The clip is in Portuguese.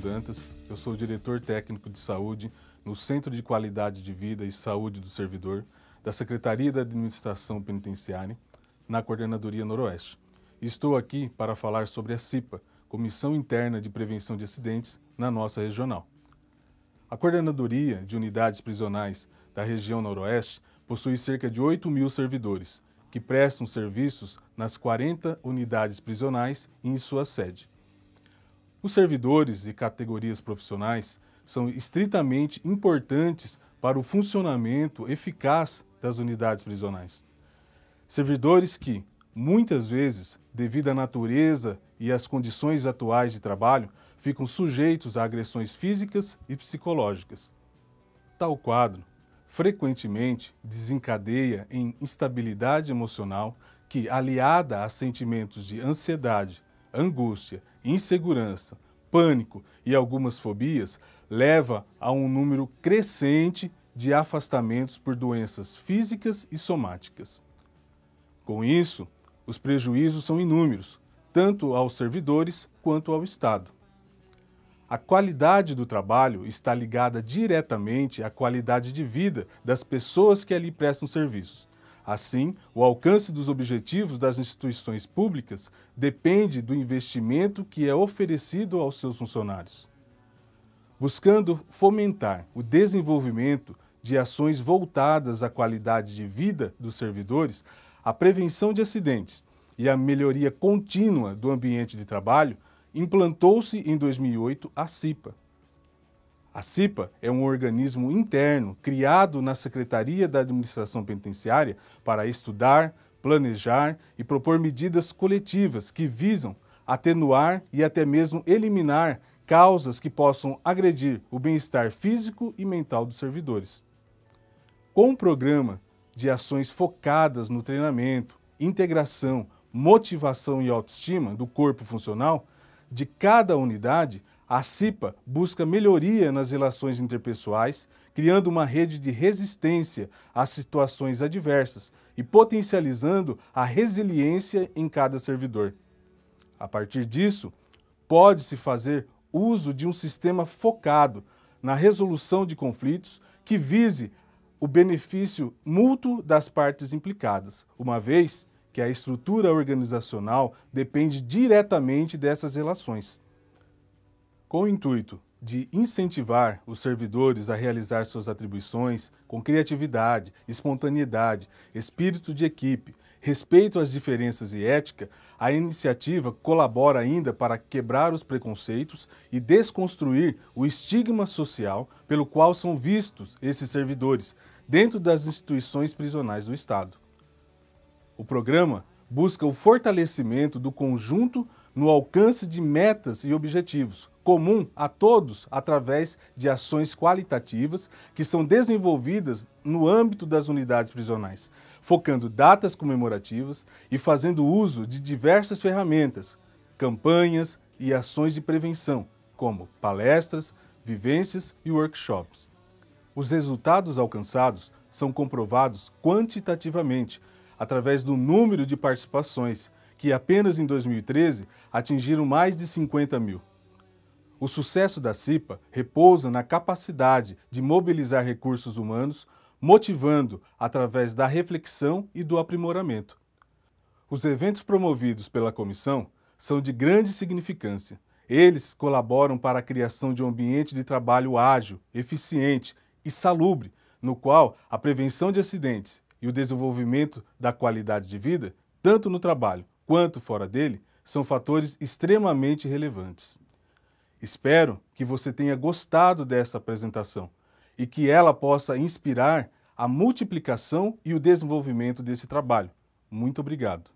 Dantas, eu sou diretor técnico de saúde no Centro de Qualidade de Vida e Saúde do Servidor da Secretaria da Administração Penitenciária, na Coordenadoria Noroeste. estou aqui para falar sobre a CIPA, Comissão Interna de Prevenção de Acidentes, na nossa regional. A Coordenadoria de Unidades Prisionais da região Noroeste possui cerca de 8 mil servidores, que prestam serviços nas 40 unidades prisionais e em sua sede. Os servidores e categorias profissionais são estritamente importantes para o funcionamento eficaz das unidades prisionais. Servidores que, muitas vezes, devido à natureza e às condições atuais de trabalho, ficam sujeitos a agressões físicas e psicológicas. Tal quadro frequentemente desencadeia em instabilidade emocional que, aliada a sentimentos de ansiedade, angústia insegurança, pânico e algumas fobias leva a um número crescente de afastamentos por doenças físicas e somáticas. Com isso, os prejuízos são inúmeros, tanto aos servidores quanto ao Estado. A qualidade do trabalho está ligada diretamente à qualidade de vida das pessoas que ali prestam serviços. Assim, o alcance dos objetivos das instituições públicas depende do investimento que é oferecido aos seus funcionários. Buscando fomentar o desenvolvimento de ações voltadas à qualidade de vida dos servidores, à prevenção de acidentes e à melhoria contínua do ambiente de trabalho, implantou-se em 2008 a CIPA, a CIPA é um organismo interno criado na Secretaria da Administração Penitenciária para estudar, planejar e propor medidas coletivas que visam atenuar e até mesmo eliminar causas que possam agredir o bem-estar físico e mental dos servidores. Com um programa de ações focadas no treinamento, integração, motivação e autoestima do corpo funcional de cada unidade, a CIPA busca melhoria nas relações interpessoais, criando uma rede de resistência às situações adversas e potencializando a resiliência em cada servidor. A partir disso, pode-se fazer uso de um sistema focado na resolução de conflitos que vise o benefício mútuo das partes implicadas, uma vez que a estrutura organizacional depende diretamente dessas relações. Com o intuito de incentivar os servidores a realizar suas atribuições com criatividade, espontaneidade, espírito de equipe, respeito às diferenças e ética, a iniciativa colabora ainda para quebrar os preconceitos e desconstruir o estigma social pelo qual são vistos esses servidores dentro das instituições prisionais do Estado. O programa busca o fortalecimento do conjunto no alcance de metas e objetivos, comum a todos através de ações qualitativas que são desenvolvidas no âmbito das unidades prisionais, focando datas comemorativas e fazendo uso de diversas ferramentas, campanhas e ações de prevenção, como palestras, vivências e workshops. Os resultados alcançados são comprovados quantitativamente através do número de participações que apenas em 2013 atingiram mais de 50 mil. O sucesso da CIPA repousa na capacidade de mobilizar recursos humanos, motivando através da reflexão e do aprimoramento. Os eventos promovidos pela comissão são de grande significância. Eles colaboram para a criação de um ambiente de trabalho ágil, eficiente e salubre, no qual a prevenção de acidentes e o desenvolvimento da qualidade de vida, tanto no trabalho quanto fora dele são fatores extremamente relevantes. Espero que você tenha gostado dessa apresentação e que ela possa inspirar a multiplicação e o desenvolvimento desse trabalho. Muito obrigado.